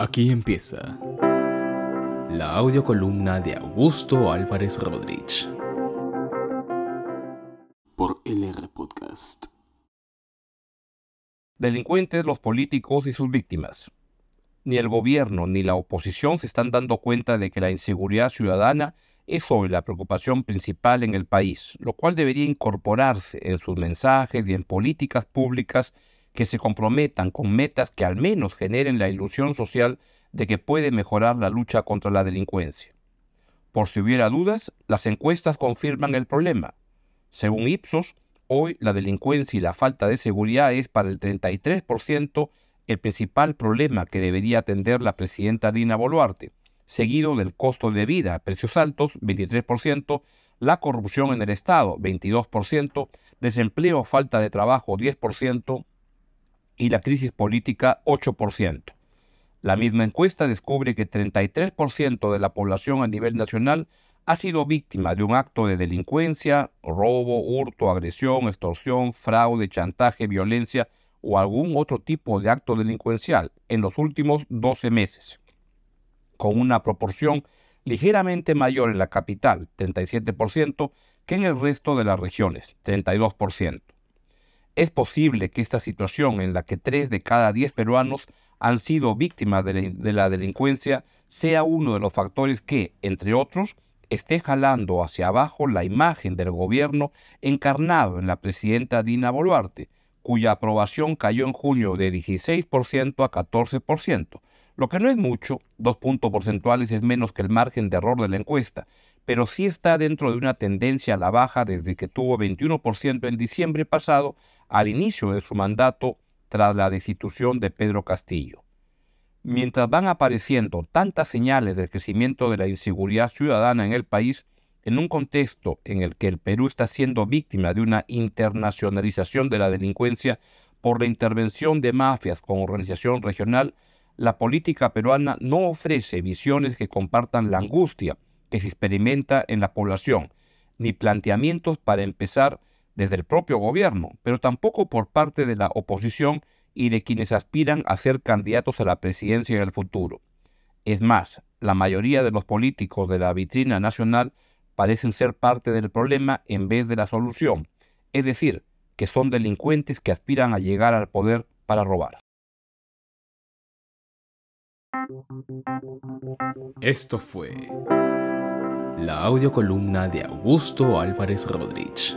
Aquí empieza la audiocolumna de Augusto Álvarez Rodríguez por LR Podcast. Delincuentes los políticos y sus víctimas. Ni el gobierno ni la oposición se están dando cuenta de que la inseguridad ciudadana es hoy la preocupación principal en el país, lo cual debería incorporarse en sus mensajes y en políticas públicas que se comprometan con metas que al menos generen la ilusión social de que puede mejorar la lucha contra la delincuencia. Por si hubiera dudas, las encuestas confirman el problema. Según Ipsos, hoy la delincuencia y la falta de seguridad es para el 33% el principal problema que debería atender la presidenta Dina Boluarte, seguido del costo de vida, precios altos, 23%, la corrupción en el Estado, 22%, desempleo, falta de trabajo, 10%, y la crisis política 8%. La misma encuesta descubre que 33% de la población a nivel nacional ha sido víctima de un acto de delincuencia, robo, hurto, agresión, extorsión, fraude, chantaje, violencia o algún otro tipo de acto delincuencial en los últimos 12 meses, con una proporción ligeramente mayor en la capital, 37%, que en el resto de las regiones, 32%. Es posible que esta situación en la que 3 de cada 10 peruanos han sido víctimas de la, delincuencia sea uno de los factores que, entre otros, esté jalando hacia abajo la imagen del gobierno encarnado en la presidenta Dina Boluarte, cuya aprobación cayó en junio de 16% a 14%, lo que no es mucho, dos puntos porcentuales es menos que el margen de error de la encuesta, pero sí está dentro de una tendencia a la baja desde que tuvo 21% en diciembre pasado al inicio de su mandato tras la destitución de Pedro Castillo. Mientras van apareciendo tantas señales del crecimiento de la inseguridad ciudadana en el país, en un contexto en el que el Perú está siendo víctima de una internacionalización de la delincuencia por la intervención de mafias con organización regional, la política peruana no ofrece visiones que compartan la angustia que se experimenta en la población, ni planteamientos para empezar desde el propio gobierno, pero tampoco por parte de la oposición y de quienes aspiran a ser candidatos a la presidencia en el futuro. Es más, la mayoría de los políticos de la vitrina nacional parecen ser parte del problema en vez de la solución, es decir, que son delincuentes que aspiran a llegar al poder para robar. Esto fue la columna de Augusto Álvarez Rodríguez.